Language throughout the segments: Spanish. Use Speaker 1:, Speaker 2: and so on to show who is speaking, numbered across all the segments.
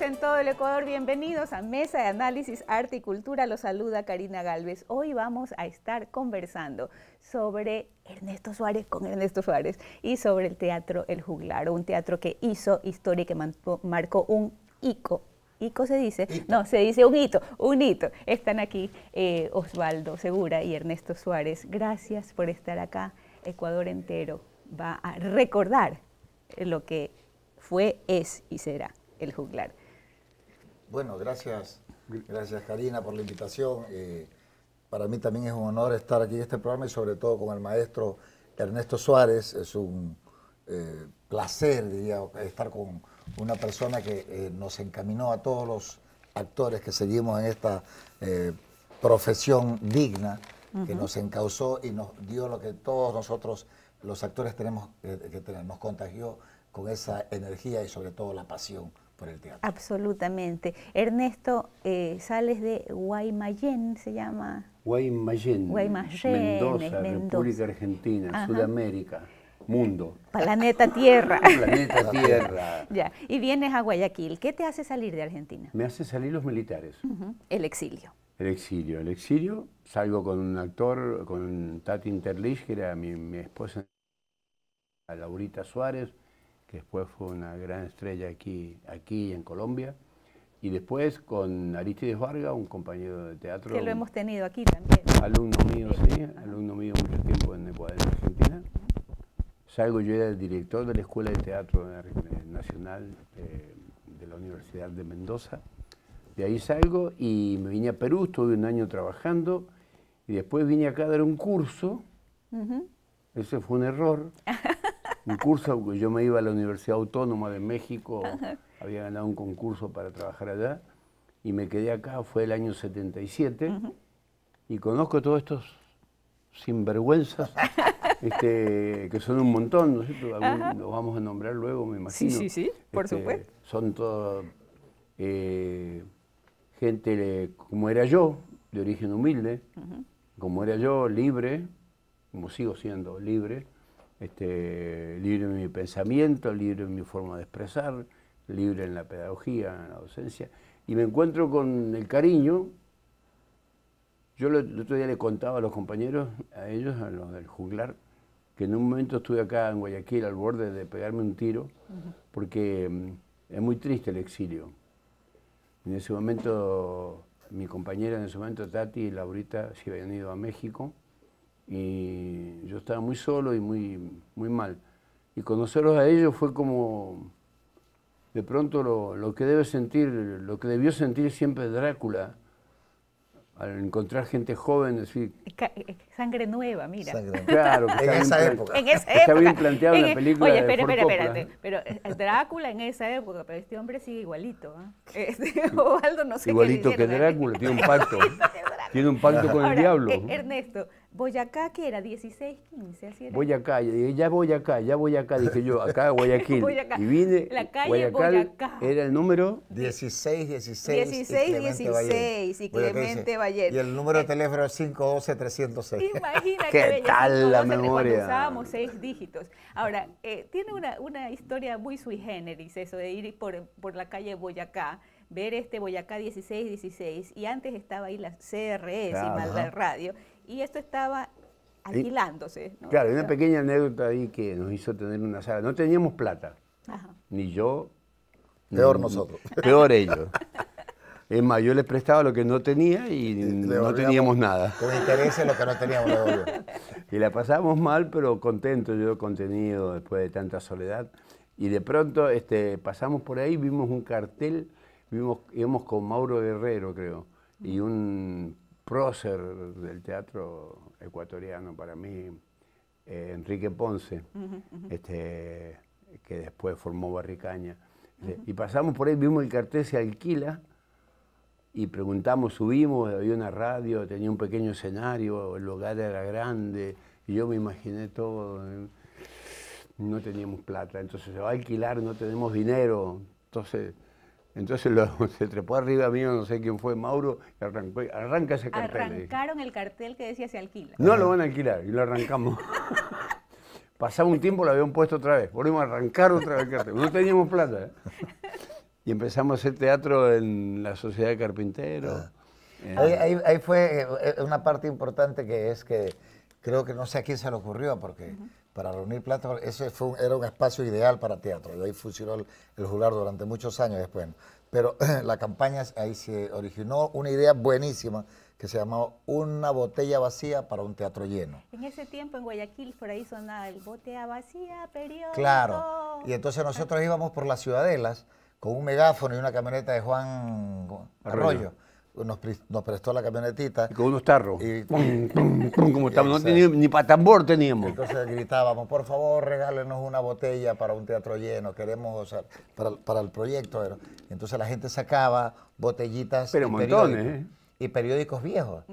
Speaker 1: en todo el Ecuador, bienvenidos a Mesa de Análisis Arte y Cultura. Los saluda Karina Galvez. Hoy vamos a estar conversando sobre Ernesto Suárez con Ernesto Suárez y sobre el teatro El Juglar, un teatro que hizo historia y que marcó un ico Ico se dice, no, se dice un hito, un hito. Están aquí eh, Osvaldo Segura y Ernesto Suárez. Gracias por estar acá. Ecuador entero va a recordar lo que fue, es y será el juglar.
Speaker 2: Bueno, gracias, gracias Karina por la invitación. Eh, para mí también es un honor estar aquí en este programa y sobre todo con el maestro Ernesto Suárez. Es un eh, placer, diría, estar con una persona que eh, nos encaminó a todos los actores que seguimos en esta profesión digna, que nos encausó y nos dio lo que todos nosotros los actores tenemos que tener. Nos contagió con esa energía y sobre todo la pasión
Speaker 1: por Absolutamente. Ernesto eh, Sales de Guaymallén, se llama.
Speaker 3: Guaymallén. Guaymallén. Mendoza, República Argentina, Sudamérica, mundo.
Speaker 1: Planeta Tierra. Planeta Tierra. ya. Y vienes a Guayaquil. ¿Qué te hace salir de Argentina?
Speaker 3: Me hace salir los militares.
Speaker 1: El exilio.
Speaker 3: El exilio. El exilio. Salgo con un actor, con Tati Interlich, que era mi, mi esposa, a Laurita Suárez que después fue una gran estrella aquí, aquí en Colombia. Y después con Aristides Vargas, un compañero de teatro. Que lo hemos tenido aquí también. Alumno mío, sí, alumno mío mucho tiempo en Ecuador, Argentina. Salgo, yo era el director de la Escuela de Teatro Nacional eh, de la Universidad de Mendoza. De ahí salgo y me vine a Perú, estuve un año trabajando y después vine acá a dar un curso. Ese fue un error. un curso, yo me iba a la Universidad Autónoma de México, había ganado un concurso para trabajar allá, y me quedé acá, fue el año 77, y conozco todos estos sinvergüenzas, este, que son un montón, ¿no los vamos a nombrar luego, me imagino. Sí, sí,
Speaker 1: sí, por este, supuesto.
Speaker 3: Son todos eh, gente como era yo, de origen humilde, como era yo, libre, como sigo siendo libre, este, libre en mi pensamiento, libre en mi forma de expresar, libre en la pedagogía, en la docencia, y me encuentro con el cariño. Yo el otro día le contaba a los compañeros, a ellos, a los del juglar, que en un momento estuve acá en Guayaquil al borde de pegarme un tiro, porque mm, es muy triste el exilio. En ese momento, mi compañera en ese momento, Tati y Laurita, se habían ido a México y yo estaba muy solo y muy, muy mal. Y conocerlos a ellos fue como, de pronto, lo, lo que debe sentir, lo que debió sentir siempre Drácula al encontrar gente joven, decir...
Speaker 1: Sangre nueva, mira. Claro, en, esa época. en esa época. Está bien planteado en la e- película. Oye, espera, espera, espérate. Pero eh, Drácula en esa época, pero este hombre sigue igualito. ¿ah? Este, Ovaldo no sé Igualito que Drácula, tiene un pacto.
Speaker 3: tiene un pacto con el diablo. Eh,
Speaker 1: Ernesto, Boyacá, que era 16, 15, así era. Boyacá,
Speaker 3: ya Boyacá, ya Boyacá, dije yo, acá Guayaquil. Boyacá. Y vine. La calle Boyacá, Era el número 16, 16. 16, y Clemente Valle. Y el número
Speaker 1: de
Speaker 2: eh, teléfono 512-306. Imagínate. ¿Qué tal la memoria? usábamos
Speaker 1: seis dígitos. Ahora, eh, tiene una, una, historia muy sui generis eso de ir por, por la calle Boyacá ver este Boyacá 1616 y antes estaba ahí la CRS y y la Radio y esto estaba alquilándose. ¿no? Claro, una
Speaker 3: pequeña anécdota ahí que nos hizo tener una sala. No teníamos plata, Ajá. ni yo. Peor nosotros. Peor ellos. Es más, yo les prestaba lo que no tenía y, no teníamos nada. Con
Speaker 2: interés en lo que no teníamos.
Speaker 3: y la pasamos mal, pero contento, yo contenido después de tanta soledad. Y de pronto este, pasamos por ahí, vimos un cartel, vimos, íbamos con Mauro Guerrero, creo, y un prócer del teatro ecuatoriano para mí, eh, Enrique Ponce, Este, que después formó Barricaña. Este, y pasamos por ahí, vimos el cartel se alquila y preguntamos, subimos, había una radio, tenía un pequeño escenario, el lugar era grande, y yo me imaginé todo. No teníamos plata, entonces se va a alquilar, no tenemos dinero. Entonces entonces se trepó arriba mío, no sé quién fue, Mauro, y arrancó, arranca ese cartel. Arrancaron
Speaker 1: el cartel que decía se alquila.
Speaker 3: No lo van a alquilar, y lo arrancamos. Pasaba un tiempo, lo habían puesto otra vez. Volvimos a arrancar otra vez el cartel. No teníamos plata. ¿eh? Y empezamos a hacer teatro en la Sociedad de Carpinteros. Ah. Ahí,
Speaker 2: ahí, fue eh, eh, una parte importante que es que creo que no sé a quién se le ocurrió, porque para reunir plata eso fue era un espacio ideal para teatro. Y ahí funcionó el, jular durante muchos años después. Pero la campaña, ahí se originó una idea buenísima que se llamaba Una botella vacía para un teatro lleno.
Speaker 1: En ese tiempo en Guayaquil por ahí sonaba el botella vacía, periodo. Claro. Y entonces nosotros
Speaker 2: íbamos por las ciudadelas con un megáfono y una camioneta de Juan Arroyo nos, prestó la camionetita. con unos
Speaker 3: tarros. Y, pum, pum, como ni para tambor teníamos.
Speaker 2: Entonces gritábamos, por favor, regálenos una botella para un teatro lleno, queremos, usar para, para el proyecto. entonces la gente sacaba botellitas. Pero y periódicos, ¿eh? Y periódicos viejos.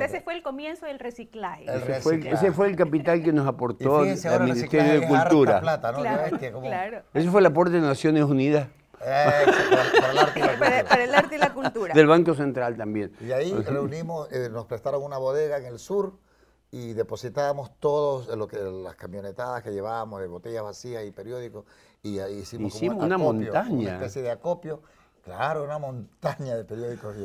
Speaker 3: ese
Speaker 1: fue el comienzo del reciclaje. ese,
Speaker 3: Fue, el capital que nos aportó el Ministerio de Cultura. Ese fue el aporte de Naciones Unidas
Speaker 1: para, el arte y la cultura. Del Banco
Speaker 3: Central también. Y
Speaker 2: ahí reunimos, eh, nos prestaron una bodega en el sur y depositábamos todos lo que, las camionetadas que llevábamos de botellas vacías y periódicos y ahí hicimos, una montaña. Una especie de acopio.
Speaker 3: Claro, una montaña de periódicos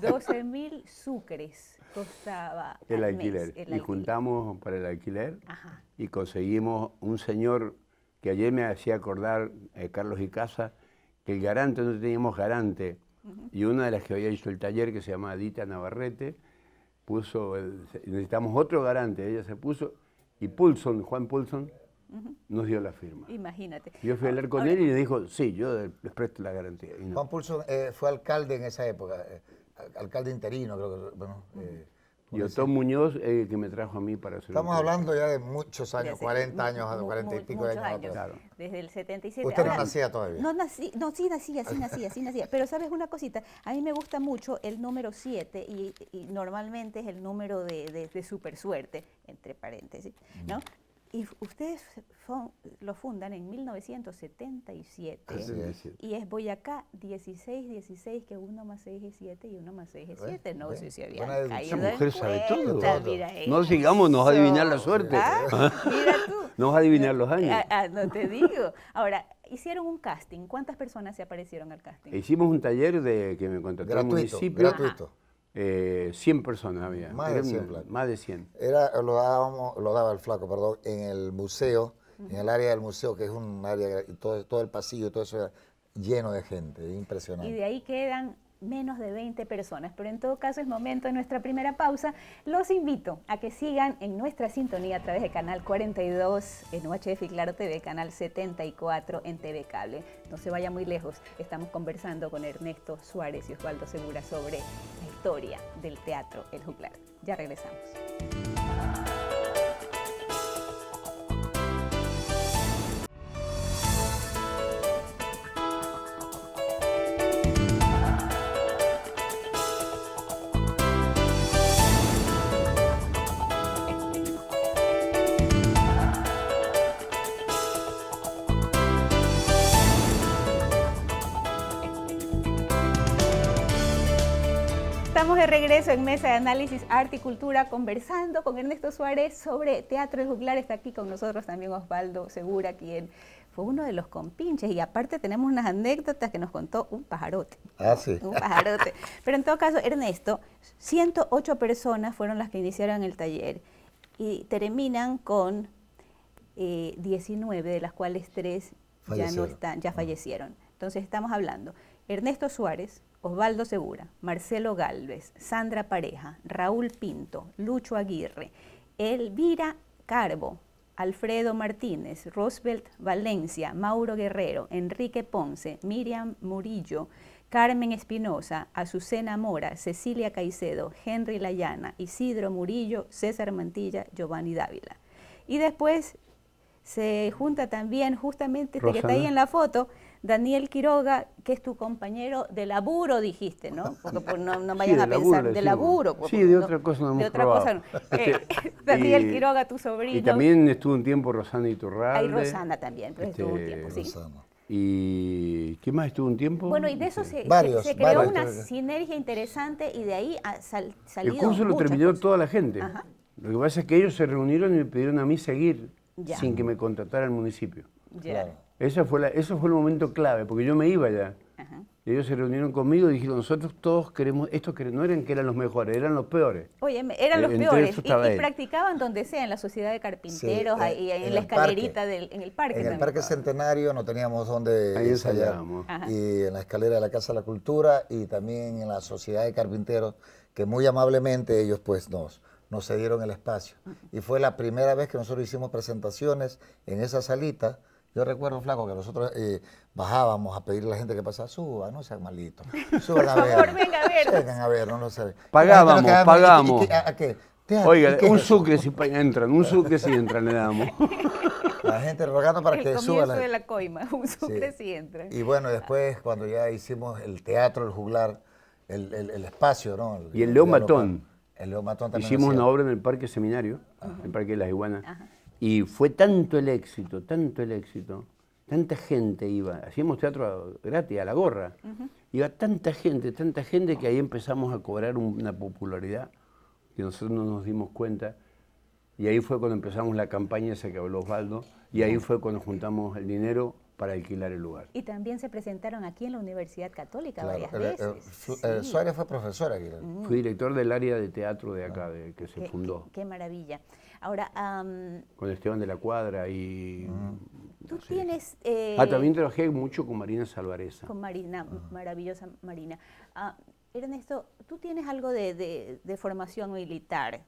Speaker 1: 12 mil sucres costaba el alquiler. y juntamos
Speaker 3: para el alquiler y conseguimos un señor que ayer me hacía acordar, eh, Carlos Icaza, que el garante no teníamos garante. Y una de las que había hecho el taller, que se llama Dita Navarrete, puso, necesitamos otro garante, ella se puso, y Pulson, Juan Pulson, nos dio la firma.
Speaker 1: Imagínate. Yo fui a hablar ah, con él
Speaker 3: y le dijo, sí, yo les presto la garantía. Juan
Speaker 2: Pulson eh, fue alcalde en esa época, eh, alcalde interino, creo que. Bueno,
Speaker 3: Yotón Muñoz es eh, el que me trajo a mí para hacer Estamos hablando ya de muchos años, 40 años, 40 y pico de años.
Speaker 1: Desde el 77. Usted no nacía todavía. No, nací, no sí nacía, sí nacía, sí nacía. Pero sabes una cosita, a mí me gusta mucho el número 7 y, normalmente es el número de, super suerte, entre paréntesis, ¿no? Y ustedes lo fundan en 1977. Y es Boyacá 16, 16, que 1 más 6 es 7 y 1 más 6 es 7. No sé si había Esa mujer sabe todo. no sigamos, nos adivinar la suerte. ¿Ah? Mira tú.
Speaker 3: nos adivinar los años. Ah,
Speaker 1: ah, no te digo. Ahora, hicieron un casting. ¿Cuántas personas se aparecieron al casting?
Speaker 3: Hicimos un taller de, que me contrató el municipio. Gratuito. Ajá eh, 100 personas había. Más de 100.
Speaker 2: Era, lo, daba el flaco, perdón, en el museo, en el área del museo, que es un área, todo, todo el pasillo, todo eso era lleno de gente, impresionante. Y de
Speaker 1: ahí quedan menos de 20 personas. Pero en todo caso es momento de nuestra primera pausa. Los invito a que sigan en nuestra sintonía a través de Canal 42 en UHF y Claro TV, Canal 74 en TV Cable. No se vaya muy lejos, estamos conversando con Ernesto Suárez y Osvaldo Segura sobre la historia del teatro El Juglar. Ya regresamos. Estamos de regreso en Mesa de Análisis Arte y Cultura conversando con Ernesto Suárez sobre teatro y juglar. Está aquí con nosotros también Osvaldo Segura, quien fue uno de los compinches. Y aparte tenemos unas anécdotas que nos contó un pajarote. Ah, sí. Un pajarote. Pero en todo caso, Ernesto, 108 personas fueron las que iniciaron el taller y terminan con 19, eh, de las cuales 3 ya no están, ya ah. fallecieron. Entonces estamos hablando. Ernesto Suárez, Osvaldo Segura, Marcelo Galvez, Sandra Pareja, Raúl Pinto, Lucho Aguirre, Elvira Carbo, Alfredo Martínez, Roosevelt Valencia, Mauro Guerrero, Enrique Ponce, Miriam Murillo, Carmen Espinosa, Azucena Mora, Cecilia Caicedo, Henry Layana, Isidro Murillo, César Mantilla, Giovanni Dávila. Y después se junta también justamente este que está ahí en la foto, Daniel Quiroga, que es tu compañero de laburo, dijiste, ¿no? Porque pues, no, no, vayan a pensar de laburo. Pues, sí, de otra
Speaker 3: cosa no De otra este, Daniel Quiroga,
Speaker 1: tu sobrino. Y también
Speaker 3: estuvo un tiempo Rosana Iturralde. Ahí Rosana también, pero pues, estuvo un este, tiempo, sí. ¿Y qué más estuvo un tiempo? Bueno, y de eso se, creó una
Speaker 1: sinergia interesante y de ahí ha salido El curso lo terminó toda
Speaker 3: la gente. Lo que pasa es que ellos se reunieron y me pidieron a mí seguir sin que me contratara el municipio. Ya. Esa fue la, eso fue el momento clave, porque yo me iba ya. ellos se reunieron conmigo y dijeron, nosotros todos queremos, estos que no eran que eran los mejores, eran los peores.
Speaker 1: Oye, eran eh, los peores. Y, practicaban donde sea, en la sociedad de carpinteros, en, la escalerita del, en el parque. En el Parque
Speaker 2: Centenario no teníamos donde ahí ensayar. Y en la escalera de la Casa de la Cultura y también en la sociedad de carpinteros, que muy amablemente ellos pues nos, nos cedieron el espacio. Y fue la primera vez que nosotros hicimos presentaciones en esa salita yo recuerdo, flaco, que nosotros eh, bajábamos a pedirle a la gente que pasara,
Speaker 3: suba, no sean malito. suban a
Speaker 2: ver. Por favor, a ver. Vengan a ver, no lo saben. Pagábamos, pagábamos.
Speaker 1: pagamos.
Speaker 3: Oiga, un sucre si entran, un sucre si entran le damos.
Speaker 2: La gente rogando
Speaker 1: para que suba El la... de la coima, un sucre si entran. Y bueno,
Speaker 3: después cuando
Speaker 2: ya hicimos el teatro, el juglar, el, espacio, ¿no? y el León Matón. El León Matón también. Hicimos una obra
Speaker 3: en el Parque Seminario, en el Parque de las Iguanas. Ajá y fue tanto el éxito, tanto el éxito, tanta gente iba, hacíamos teatro gratis, a la gorra, iba tanta gente, tanta gente que ahí empezamos a cobrar una popularidad que nosotros no nos dimos cuenta. Y ahí fue cuando empezamos la campaña esa que habló Osvaldo, y ahí fue cuando juntamos el dinero para alquilar el lugar.
Speaker 1: Y también se presentaron aquí en la Universidad Católica varias veces.
Speaker 3: Eh, Suárez fue profesora aquí. Mm. Fui director del área de teatro de acá, ah. que se fundó.
Speaker 1: qué maravilla. Ahora.
Speaker 3: con Esteban de la Cuadra y.
Speaker 1: Tú tienes. Eh, ah, también
Speaker 3: trabajé mucho con Marina Salvareza. Con
Speaker 1: Marina, maravillosa Marina. Ah, Ernesto, tú tienes algo de, de, formación militar.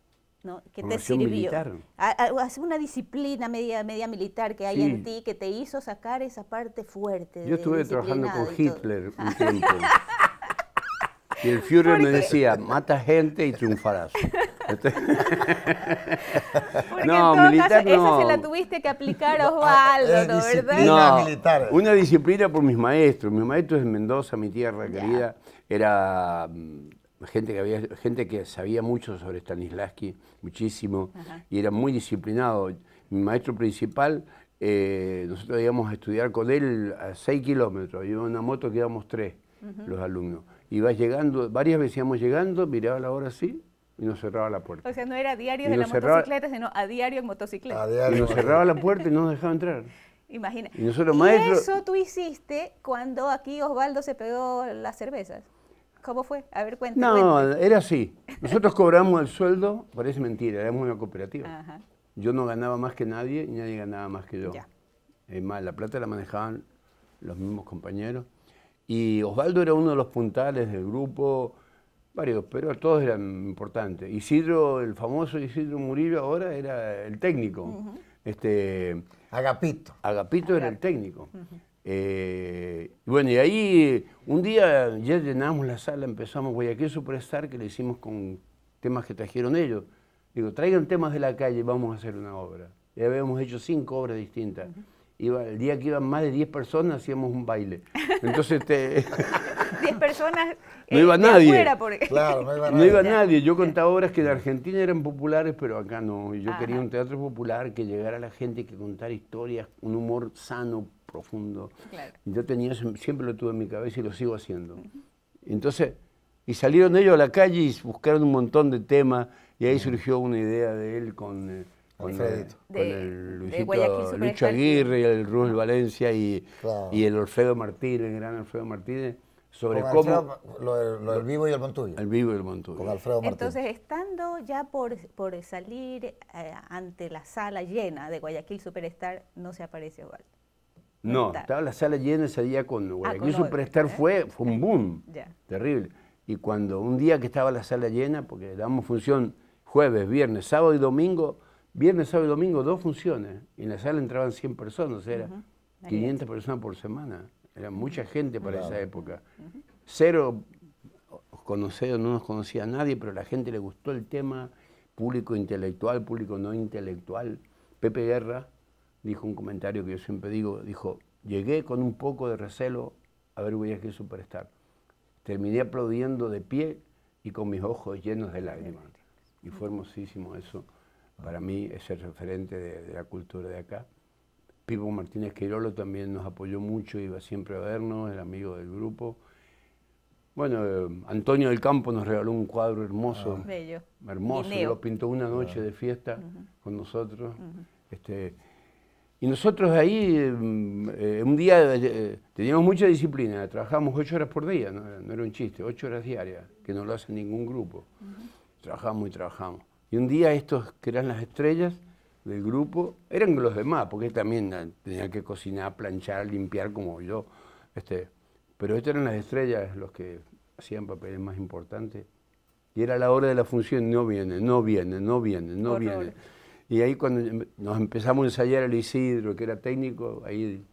Speaker 1: ¿no? que te sirvió. Militar. una disciplina media, media militar que hay en ti que te hizo sacar esa parte fuerte. Yo estuve trabajando con Hitler un tiempo.
Speaker 3: y el Führer me decía, mata gente y triunfarás. Este- no, militar Esa se la
Speaker 1: tuviste que aplicar Osvaldo, ¿verdad?
Speaker 3: una disciplina por mis maestros. Mis maestros en Mendoza, mi tierra querida, era mm, gente que había gente que sabía mucho sobre Stanislavski, muchísimo, y era muy disciplinado. Mi maestro principal, eh, nosotros íbamos a estudiar con él a 6 kilómetros, iba una moto que íbamos tres, los alumnos. Ibas llegando, varias veces íbamos llegando, miraba la hora sí y nos cerraba la puerta.
Speaker 1: O sea, no era a diario de la cerraba, motocicleta, sino a diario en motocicleta. Y nos
Speaker 3: cerraba la puerta y no nos dejaba entrar.
Speaker 1: Imagínate. Y nosotros, maestros maestro... eso tú hiciste cuando aquí Osvaldo se pegó las cervezas. ¿Cómo fue? A ver, cuéntame. No, era
Speaker 3: así. Nosotros cobramos el sueldo, parece mentira, éramos una cooperativa. Yo no ganaba más que nadie y nadie ganaba más que yo. Es más, la plata la manejaban los mismos compañeros. Y Osvaldo era uno de los puntales del grupo, Varios, pero todos eran importantes. Isidro, el famoso Isidro Murillo ahora era el técnico. este, Agapito. Agapito era el técnico. Eh, bueno, y ahí un día ya llenamos la sala, empezamos Guayaquil Superstar, que le hicimos con temas que trajeron ellos. Digo, traigan temas de la calle, vamos a hacer una obra. Ya habíamos hecho cinco obras distintas. el día que iban más de 10 personas hacíamos un baile. Entonces te...
Speaker 1: 10 personas. no iba eh, nadie.
Speaker 3: no iba nadie. Yo contaba obras que en Argentina eran populares, pero acá no. yo quería un teatro popular que llegara a la gente, que contara historias, un humor sano, profundo. Yo tenía, siempre lo tuve en mi cabeza y lo sigo haciendo. Entonces, y salieron ellos a la calle y buscaron un montón de temas y ahí mm. surgió una idea de él con, eh, eh, con, el, el Luisito Aguirre, el Rubén Valencia y, y el Orfeo Martínez, el gran Orfeo Martínez sobre cómo...
Speaker 2: lo, vivo y el
Speaker 3: Montuyo. El vivo y el Montuyo. Con Alfredo
Speaker 1: Entonces, estando ya por, por salir eh, ante la sala llena de Guayaquil Superstar, no se apareció Osvaldo.
Speaker 3: No, estaba la sala llena ese día con ah, Guayaquil Superstar, ¿eh? fue, fue un boom, terrible. Y cuando un día que estaba la sala llena, porque damos función jueves, viernes, sábado y domingo, viernes, sábado y domingo dos funciones, y en la sala entraban 100 personas, era sea 500 personas por semana. Era mucha gente para esa época. Cero conocido no nos conocía nadie, pero a la gente le gustó el tema, público intelectual, público no intelectual. Pepe Guerra dijo un comentario que yo siempre digo, dijo, llegué con un poco de recelo a ver que Superstar. Terminé aplaudiendo de pie y con mis ojos llenos de lágrimas. Y fue hermosísimo eso, para mí, ese referente de la cultura de acá. Pipo Martínez Quirolo también nos apoyó mucho, iba siempre a vernos, era amigo del grupo. Bueno, eh, Antonio del Campo nos regaló un cuadro hermoso,
Speaker 1: ah. hermoso, lo
Speaker 3: pintó una ah. noche de fiesta con nosotros. este, y nosotros ahí, mm, eh, un día, eh, teníamos mucha disciplina, trabajamos ocho horas por día, ¿no? era un chiste, ocho horas diarias, que no lo hace ningún grupo. Trabajamos y trabajamos. Y un día estos que eran las estrellas, del grupo eran los demás, porque también tenía que cocinar, planchar, limpiar como yo. Este, pero estas eran las estrellas los que hacían papeles más importantes. Y era la hora de la función, no viene, no viene, no viene, no vienen. viene. Y ahí cuando em, nos empezamos a ensayar el Isidro, que era técnico, ahí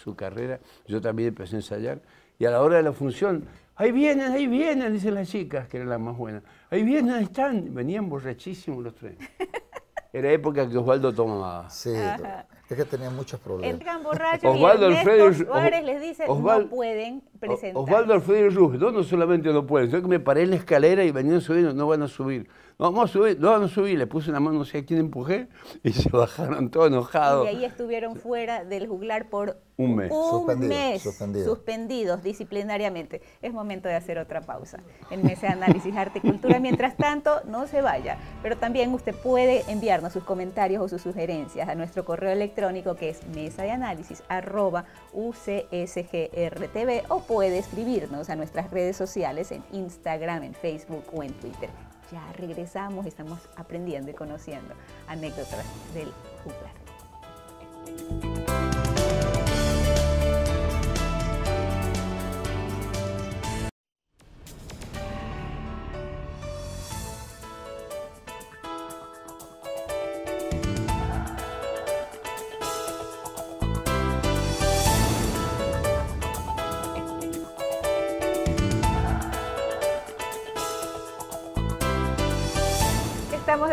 Speaker 3: su carrera, yo también empecé a ensayar. Y a la hora de la función, ahí vienen, ahí vienen, dicen las chicas, que eran las más buenas. Ahí vienen, ahí están. Venían borrachísimos los tres. Era época que Osvaldo tomaba. Sí, es que tenía muchos problemas. Entran borrachos Osvaldo y Alfredo Suárez les dice no
Speaker 1: pueden presentar.
Speaker 3: Osvaldo Alfredo Ruz, no, no solamente no pueden, sino que me paré en la escalera y venían subiendo, no van a subir vamos a subir, no, no subí, le puse una mano, no sé a quién empujé, y se bajaron todos enojados. Y ahí
Speaker 1: estuvieron fuera del juglar por un mes. suspendidos disciplinariamente. Es momento de hacer otra pausa en Mesa de análisis arte y cultura. Mientras tanto, no se vaya, pero también usted puede enviarnos sus comentarios o sus sugerencias a nuestro correo electrónico que es mesa de análisis arroba ucsgrtv o puede escribirnos a nuestras redes sociales en Instagram, en Facebook o en Twitter. Ya regresamos, estamos aprendiendo y conociendo anécdotas del juglar.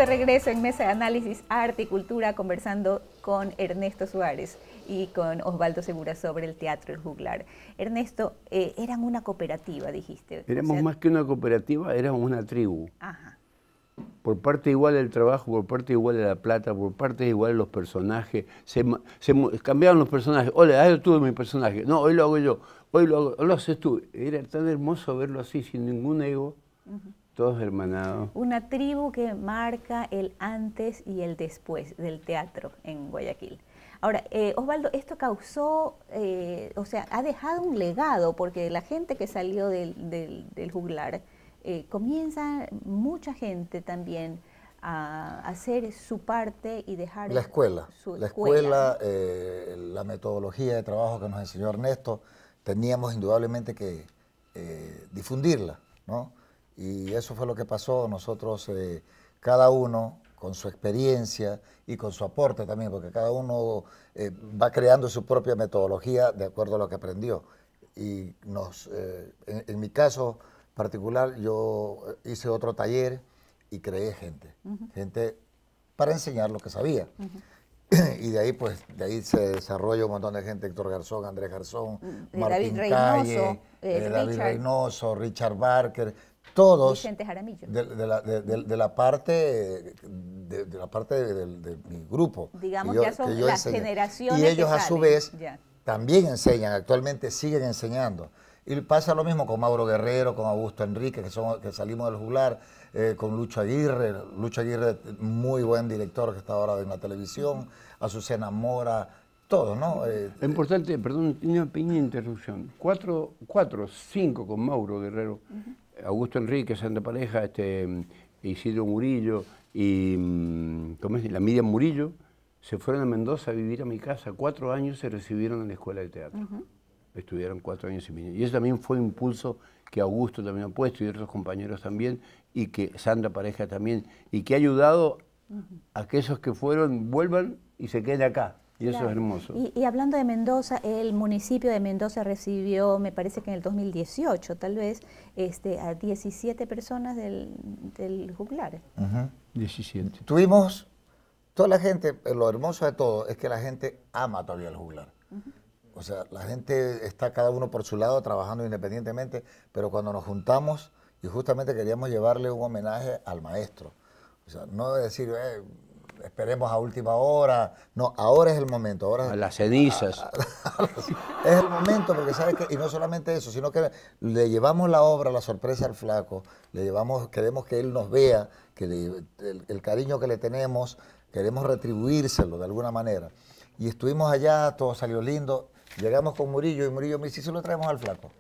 Speaker 1: regreso en Mesa de Análisis Arte y Cultura conversando con Ernesto Suárez y con Osvaldo Segura sobre el Teatro El Juglar. Ernesto, eh, eran una cooperativa, dijiste. Éramos
Speaker 3: más que una cooperativa, éramos una tribu. Por parte igual del trabajo, por parte igual de la plata, por parte igual los personajes. Se, cambiaron los personajes. Hola, tú tuve mi personaje. No, hoy lo hago yo. Hoy lo haces tú. Era tan hermoso verlo así, sin ningún ego. Todos hermanados.
Speaker 1: Una tribu que marca el antes y el después del teatro en Guayaquil. Ahora, eh, Osvaldo, esto causó, eh, o sea, ha dejado un legado, porque la gente que salió del, juglar, eh, comienza mucha gente también a hacer su parte y dejar la escuela.
Speaker 2: la escuela, escuela la metodología de trabajo que nos enseñó Ernesto, teníamos indudablemente que difundirla, ¿no? Y eso fue lo que pasó. Nosotros, eh, cada uno con su experiencia y con su aporte también, porque cada uno eh, va creando su propia metodología de acuerdo a lo que aprendió. Y nos, eh, en, mi caso particular, yo hice otro taller y creé gente, gente para enseñar lo que sabía. y de ahí pues de ahí se desarrolla un montón de gente Héctor Garzón Andrés Garzón Martín David
Speaker 1: David Reynoso
Speaker 2: Richard Barker todos De, la, parte de, la parte de, mi grupo digamos que ya son las generaciones y ellos a su vez también enseñan actualmente siguen enseñando y pasa lo mismo con Mauro Guerrero con Augusto Enrique que son que salimos del juglar eh, con Lucho Aguirre Lucho Aguirre muy buen director que está ahora en la televisión Azucena Mora todos, ¿no? Eh,
Speaker 3: eh, importante, perdón, una pequeña interrupción. Cuatro, cinco con Mauro Guerrero, Augusto Enrique, Santa Pareja, este, mm, Isidro Murillo y mm, la Miriam Murillo, se fueron a Mendoza a vivir a mi casa. Cuatro años se recibieron en la escuela de teatro. Estuvieron cuatro años y medio. Y eso también fue un impulso que Augusto también ha puesto y otros compañeros también, y que Sandra Pareja también, y que ha ayudado a que esos que fueron vuelvan y se queden acá. Y eso es hermoso.
Speaker 1: Y, hablando de Mendoza, el municipio de Mendoza recibió, me parece que en el 2018 tal vez, este, a 17 personas del, del juglar.
Speaker 3: 17.
Speaker 2: Tuvimos, toda la gente, lo hermoso de todo es que la gente ama todavía el juglar. O sea, la gente está cada uno por su lado trabajando independientemente, pero cuando nos juntamos y justamente queríamos llevarle un homenaje al maestro. O sea, no decir, eh, esperemos a última hora. No, ahora es el momento. Ahora, a las cenizas. es el momento, porque sabes que, y no solamente eso, sino que le llevamos la obra, la sorpresa al flaco, le llevamos, queremos que él nos vea, que el, cariño que le tenemos, queremos retribuírselo de alguna manera. Y estuvimos allá, todo salió lindo. Llegamos con Murillo y Murillo me dice, si lo traemos al flaco.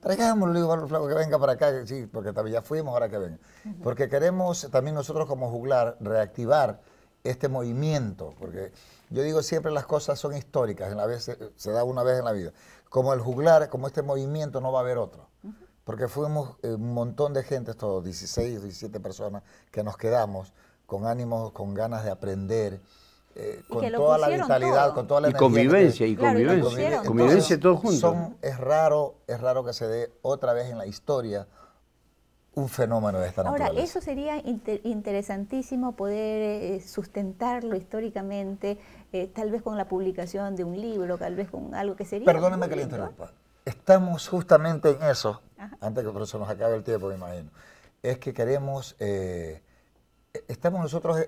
Speaker 2: Traigámoslo, digo al flaco que venga para acá, sí, porque ya fuimos, ahora que venga. Porque queremos también nosotros como juglar reactivar este movimiento, porque yo digo siempre las cosas son históricas, en la vez, se, da una vez en la vida. Como el juglar, como este movimiento no va a haber otro. Porque fuimos eh, un montón de gente, todos 16, 17 personas que nos quedamos con ánimos, con ganas de aprender, eh, con toda la vitalidad, con toda la Convivencia, y convivencia, convivencia, todos juntos. es, raro, es raro que se dé otra vez en la historia un fenómeno de esta naturaleza. Ahora, eso
Speaker 1: sería interesantísimo poder eh, sustentarlo históricamente, eh, tal vez con la publicación de un libro, tal vez con algo que sería... Perdóneme que le interrumpa.
Speaker 2: Estamos justamente en eso, antes que por eso nos acabe el tiempo, me imagino. Es que queremos... Eh, e-, estamos nosotros...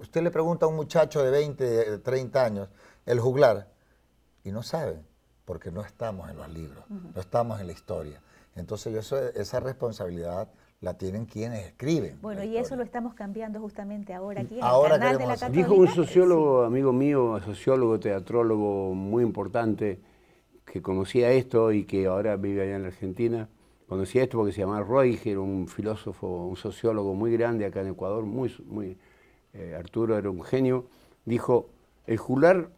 Speaker 2: usted le pregunta a un muchacho de 20, 30 años, el juglar, y no sabe, porque no estamos en los libros, no estamos en la historia. Entonces eso, esa responsabilidad la tienen quienes escriben.
Speaker 1: Bueno, y eso lo estamos cambiando justamente ahora aquí en ahora de la Dijo un sociólogo,
Speaker 3: amigo mío, sociólogo, teatrólogo muy importante, que conocía esto y que ahora vive allá en la Argentina, conocía esto porque se llamaba era un filósofo, un sociólogo muy grande acá en Ecuador, muy, muy eh, Arturo era un genio, dijo, el jular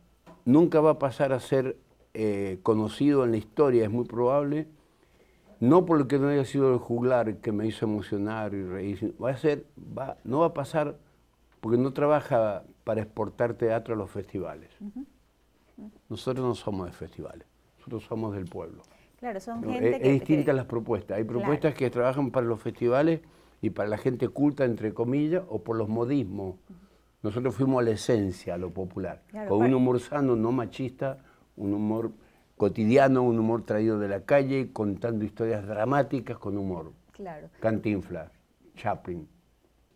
Speaker 3: nunca va a pasar a ser eh, conocido en la historia, es muy probable, no porque no haya sido el juglar que me hizo emocionar y reír, va a ser, va, no va a pasar porque no trabaja para exportar teatro a los festivales. Nosotros no somos de festivales, nosotros somos del pueblo.
Speaker 1: Claro, son gente es, que... Es distinta
Speaker 3: las propuestas. Hay propuestas que trabajan para los festivales y para la gente culta, entre comillas, o por los modismos. Nosotros fuimos a la esencia, a lo popular, con un humor sano, no machista, un humor cotidiano, un humor traído de la calle, contando historias dramáticas con humor. Claro. Cantinflas, Chaplin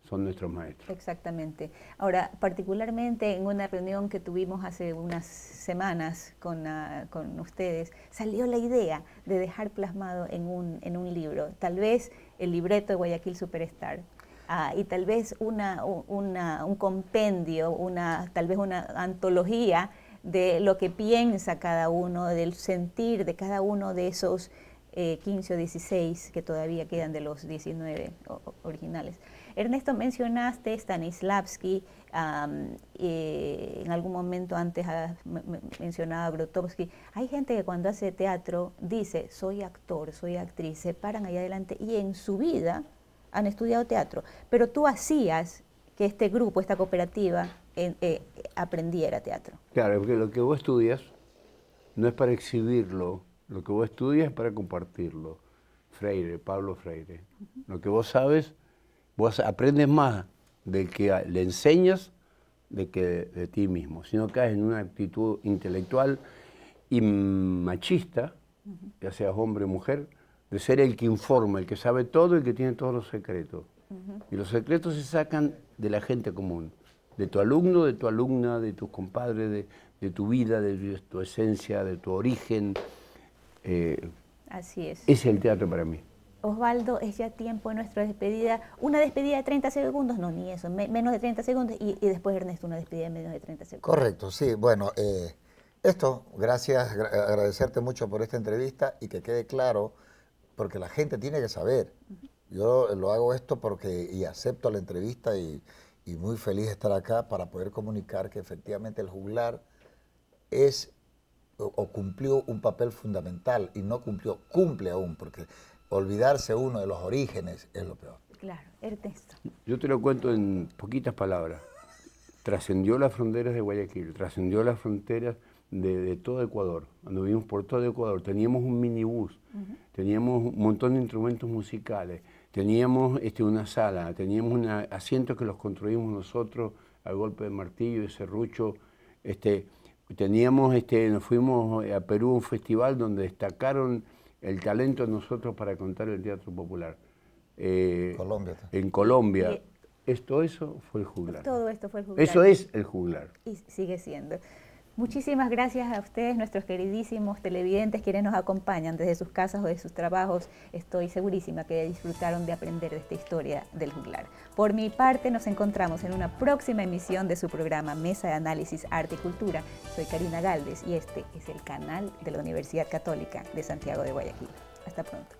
Speaker 3: son nuestros maestros.
Speaker 1: Exactamente. Ahora, particularmente en una reunión que tuvimos hace unas semanas con, ah, ustedes, salió la idea de dejar plasmado en un, en un libro, tal vez el libreto de Guayaquil Superstar. Ah, y tal vez una, un compendio, una, tal vez una antología de lo que piensa cada uno, del sentir de cada uno de esos 15 eh, o 16 que todavía quedan de los 19 originales. Ernesto, mencionaste Stanislavski, eh, en algún momento antes mencionaba mencionado Hay gente que cuando hace teatro dice, soy actor, soy actriz, se paran ahí adelante y en su vida han estudiado teatro, pero tú hacías que este grupo, esta cooperativa, eh, aprendiera teatro.
Speaker 3: Claro, porque lo que vos estudias no es para exhibirlo, lo que vos estudias es para compartirlo. Freire, Pablo Freire. Lo que vos sabes, vos aprendes más del que le enseñas de que de, ti mismo, sino caes en una actitud intelectual y machista, ya seas hombre o mujer, de ser el que informa, el que sabe todo y que tiene todos los secretos. Y los secretos se sacan de la gente común de tu alumno, de tu alumna, de tus compadres, de, tu vida, de tu, esencia, de tu origen. Eh,
Speaker 1: Así es. Es
Speaker 3: el teatro para mí.
Speaker 1: Osvaldo, es ya tiempo de nuestra despedida. Una despedida de 30 segundos, no, ni eso, menos de 30 segundos. Y, después, Ernesto, una despedida de menos de 30 segundos. Correcto,
Speaker 2: sí. Bueno, eh, esto, gracias, agradecerte mucho por esta entrevista y que quede claro, porque la gente tiene que saber. Yo lo hago esto porque y acepto la entrevista y, y muy feliz de estar acá para poder comunicar que efectivamente el juglar es o, cumplió un papel fundamental y no cumplió, cumple aún, porque olvidarse uno de los orígenes es lo peor.
Speaker 1: Claro, el texto.
Speaker 3: Yo te lo cuento en poquitas palabras. Trascendió las fronteras de Guayaquil, trascendió las fronteras de, todo Ecuador. Anduvimos por todo Ecuador, teníamos un minibús, teníamos un montón de instrumentos musicales, Teníamos este, una sala, teníamos asientos que los construimos nosotros al golpe de martillo y serrucho. Este, teníamos, este, nos fuimos a Perú a un festival donde destacaron el talento de nosotros para contar el teatro popular. Eh, en Colombia. En eh, Colombia. esto, eso fue el juglar. Todo
Speaker 1: esto fue el juglar. Eso es el juglar. Y sigue siendo. Muchísimas gracias a ustedes, nuestros queridísimos televidentes, quienes nos acompañan desde sus casas o de sus trabajos. Estoy segurísima que disfrutaron de aprender de esta historia del juglar. Por mi parte, nos encontramos en una próxima emisión de su programa Mesa de Análisis Arte y Cultura. Soy Karina Galdes y este es el canal de la Universidad Católica de Santiago de Guayaquil. Hasta pronto.